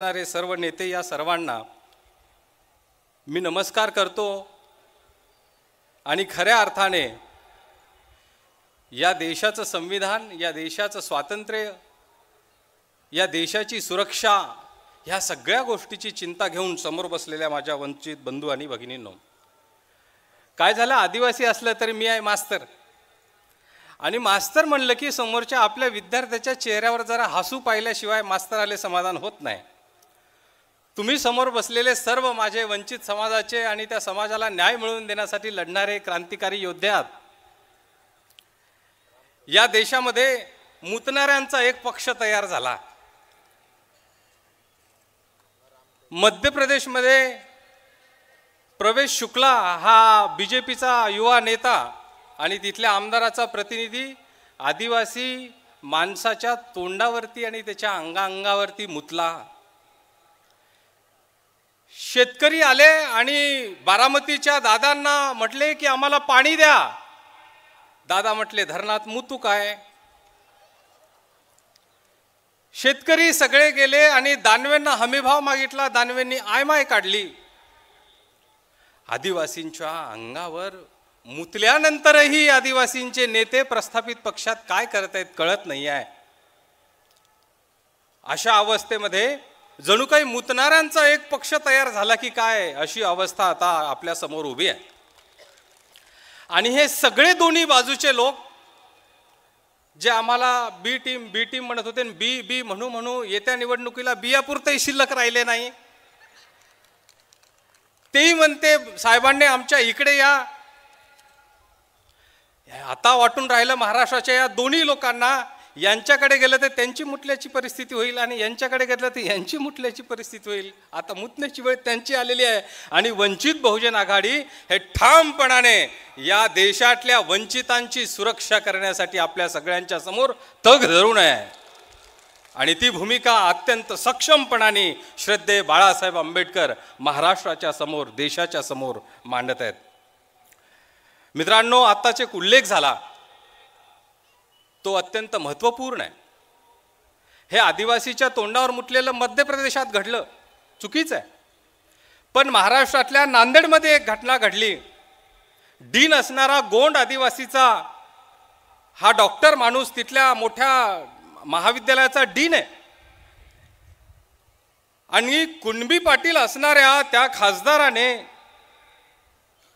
असणारे सर्व नेते या सर्वांना मी नमस्कार करतो आणि खऱ्या अर्थाने या देशाचं संविधान या देशाचं स्वातंत्र्य या देशाची सुरक्षा ह्या सगळ्या गोष्टीची चिंता घेऊन समोर बसलेल्या माझ्या वंचित बंधू आणि भगिनींनो काय झालं आदिवासी असलं तरी मी आहे मास्तर आणि मास्तर म्हणलं की समोरच्या आपल्या विद्यार्थ्याच्या चेहऱ्यावर जरा हसू पाहिल्याशिवाय मास्तर आले समाधान होत नाही तुम्ही समोर बसलेले सर्व माझे वंचित समाजाचे आणि त्या समाजाला न्याय मिळवून देण्यासाठी लढणारे क्रांतिकारी योद्धे आहात या देशामध्ये मुतणाऱ्यांचा एक पक्ष तयार झाला मध्य प्रदेशमध्ये प्रवेश शुक्ला हा बी जे पीचा युवा नेता आणि तिथल्या आमदाराचा प्रतिनिधी आदिवासी माणसाच्या तोंडावरती आणि त्याच्या अंगाअंगावरती मुतला शेतकरी आले आणि बारामतीच्या दादांना म्हटले की आम्हाला पाणी द्या दादा म्हटले धरणात मुतू काय शेतकरी सगळे गेले आणि दानवेंना हमीभाव मागितला दानवेंनी आयमाय काढली आदिवासींच्या अंगावर मुतल्यानंतरही आदिवासींचे नेते प्रस्थापित पक्षात काय करत आहेत कळत नाही आहे अशा अवस्थेमध्ये जणू काही मुतणाऱ्यांचा एक पक्ष तयार झाला की काय अशी अवस्था आता आपल्या समोर उभी आहे आणि हे सगळे दोन्ही बाजूचे लोक जे आम्हाला बी टीम बी टीम म्हणत होते बी बी म्हणू म्हणू येत्या निवडणुकीला बियापुरतही शिल्लक राहिले नाही तेही म्हणते साहेबांनी आमच्या इकडे या आता वाटून राहिलं महाराष्ट्राच्या या दोन्ही लोकांना यांच्याकडे गेलं तर त्यांची मुटल्याची परिस्थिती होईल आणि यांच्याकडे गेलं तर यांची मुटल्याची परिस्थिती होईल आता मुतण्याची वेळ त्यांची आलेली आहे आणि वंचित बहुजन आघाडी हे ठामपणाने या देशातल्या वंचितांची सुरक्षा करण्यासाठी आपल्या सगळ्यांच्या समोर तग धरून आहे आणि ती भूमिका अत्यंत सक्षमपणाने श्रद्धे बाळासाहेब आंबेडकर महाराष्ट्राच्या समोर देशाच्या समोर मांडत आहेत मित्रांनो आत्ताच एक उल्लेख झाला तो अत्यंत महत्त्वपूर्ण आहे हे आदिवासीच्या तोंडावर मुटलेलं मध्य प्रदेशात घडलं चुकीचं आहे पण महाराष्ट्रातल्या नांदेडमध्ये एक घटना घडली डीन असणारा गोंड आदिवासीचा हा डॉक्टर माणूस तिथल्या मोठ्या महाविद्यालयाचा डीन आहे आणि कुणबी पाटील असणाऱ्या त्या खासदाराने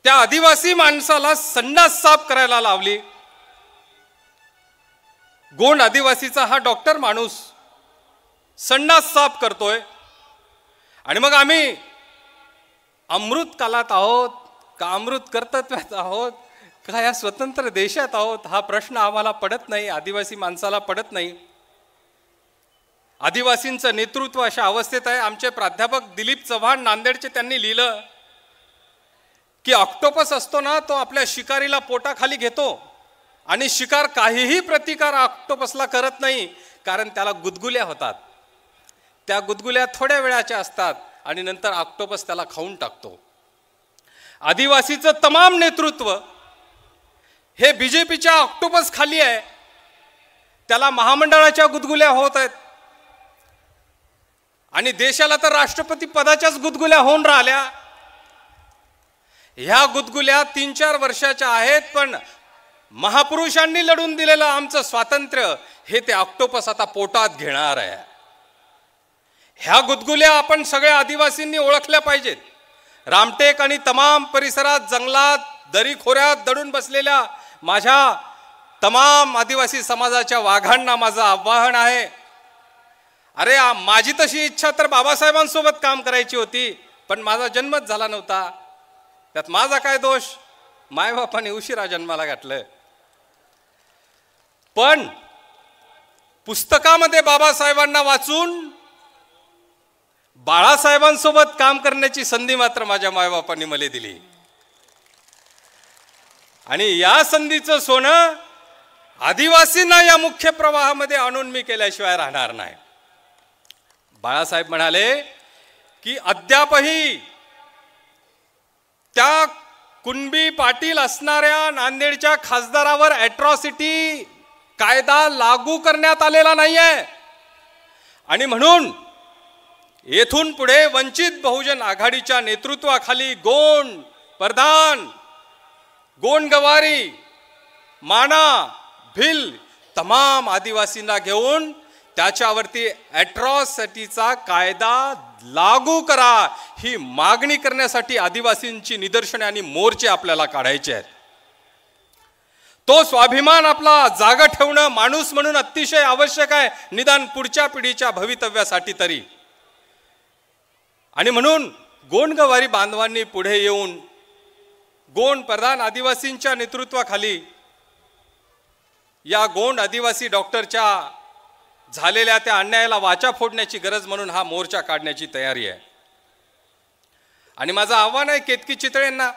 त्या आदिवासी माणसाला संडास साफ करायला लावली गोंड आदिवासीचा हा डॉक्टर माणूस संडास साफ करतोय आणि मग आम्ही अमृत कालात आहोत का अमृत कर्तव्यात आहोत का या स्वतंत्र देशात आहोत हा प्रश्न आम्हाला पडत नाही आदिवासी माणसाला पडत नाही आदिवासींचं नेतृत्व अशा अवस्थेत आहे आमचे प्राध्यापक दिलीप चव्हाण नांदेडचे त्यांनी लिहिलं की ऑक्टोपस असतो ना तो आपल्या शिकारीला पोटाखाली घेतो आणि शिकार काहीही प्रतिकार ऑक्टोपसला करत नाही कारण त्याला गुदगुल्या होतात त्या गुदगुल्या थोड्या वेळाच्या असतात आणि नंतर ऑक्टोपस त्याला खाऊन टाकतो आदिवासीचं तमाम नेतृत्व हे बी जे पीच्या ऑक्टोपस खाली आहे त्याला महामंडळाच्या गुदगुल्या होत आहेत आणि देशाला तर राष्ट्रपती पदाच्याच गुदगुल्या होऊन राहिल्या ह्या गुदगुल्या तीन चार वर्षाच्या आहेत पण महापुरुषांनी लढून दिलेलं आमचं स्वातंत्र्य हे ते ऑक्टोपस आता पोटात घेणार आहे ह्या गुदगुल्या आपण सगळ्या आदिवासींनी ओळखल्या पाहिजेत रामटेक आणि तमाम परिसरात जंगलात दरी खोऱ्यात दडून बसलेल्या माझ्या तमाम आदिवासी समाजाच्या वाघांना माझं आव्हान आहे अरे माझी तशी इच्छा तर बाबासाहेबांसोबत काम करायची होती पण माझा जन्मच झाला नव्हता त्यात माझा काय दोष माय बापाने उशिरा जन्माला घातलं पण पुस्तकामध्ये बाबासाहेबांना वाचून बाळासाहेबांसोबत काम करण्याची संधी मात्र माझ्या मायबापांनी मला दिली आणि या संधीचं सोनं आदिवासींना या मुख्य प्रवाहामध्ये आणून मी केल्याशिवाय राहणार नाही बाळासाहेब म्हणाले की अद्यापही त्या कुणबी पाटील असणाऱ्या नांदेडच्या खासदारावर ॲट्रॉसिटी कायदा लागू करण्यात आलेला नाही आहे आणि म्हणून येथून पुढे वंचित बहुजन आघाडीच्या नेतृत्वाखाली गोंड प्रधान गवारी माना भिल तमाम आदिवासींना घेऊन त्याच्यावरती ॲट्रॉसिटीचा कायदा लागू करा ही मागणी करण्यासाठी आदिवासींची निदर्शने आणि मोर्चे आपल्याला काढायचे आहेत तो स्वाभिमान आपला जागा ठेवणं माणूस म्हणून अतिशय आवश्यक आहे निदान पुढच्या पिढीच्या भवितव्यासाठी तरी आणि म्हणून गोंडगवारी बांधवांनी पुढे येऊन गोंड प्रधान आदिवासींच्या नेतृत्वाखाली या गोंड आदिवासी डॉक्टरच्या झालेल्या त्या अन्यायाला वाचा फोडण्याची गरज म्हणून हा मोर्चा काढण्याची तयारी आहे आणि माझं आव्हान आहे केतकी चितळेंना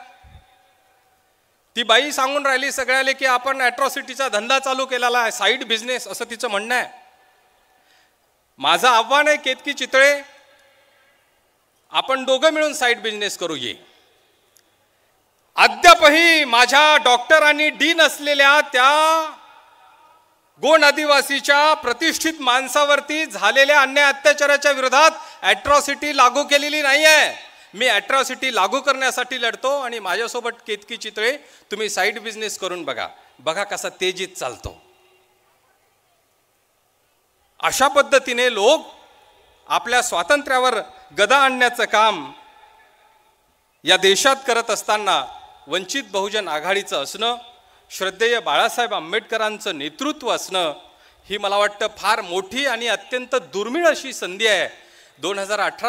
ती बाई सांगून राहिली सगळ्याले की आपण ॲट्रॉसिटीचा धंदा चालू केलेला आहे साईड बिझनेस असं तिचं म्हणणं आहे माझं आव्हान आहे केतकी चितळे आपण दोघं मिळून साईड बिझनेस करू ये अद्यापही माझ्या डॉक्टर आणि डीन असलेल्या त्या गोंड आदिवासीच्या प्रतिष्ठित माणसावरती झालेल्या अन्याय अत्याचाराच्या विरोधात ॲट्रॉसिटी लागू केलेली नाही आहे मी ॲट्रॉसिटी लागू करण्यासाठी लढतो आणि माझ्यासोबत केतकी चितळे तुम्ही साईड बिझनेस करून बघा बघा कसा तेजीत चालतो अशा पद्धतीने लोक आपल्या स्वातंत्र्यावर गदा आणण्याचं काम या देशात करत असताना वंचित बहुजन आघाडीचं असणं श्रद्धेय बाळासाहेब आंबेडकरांचं नेतृत्व असणं ही मला वाटतं फार मोठी आणि अत्यंत दुर्मिळ अशी संधी आहे दोन हजार अठरा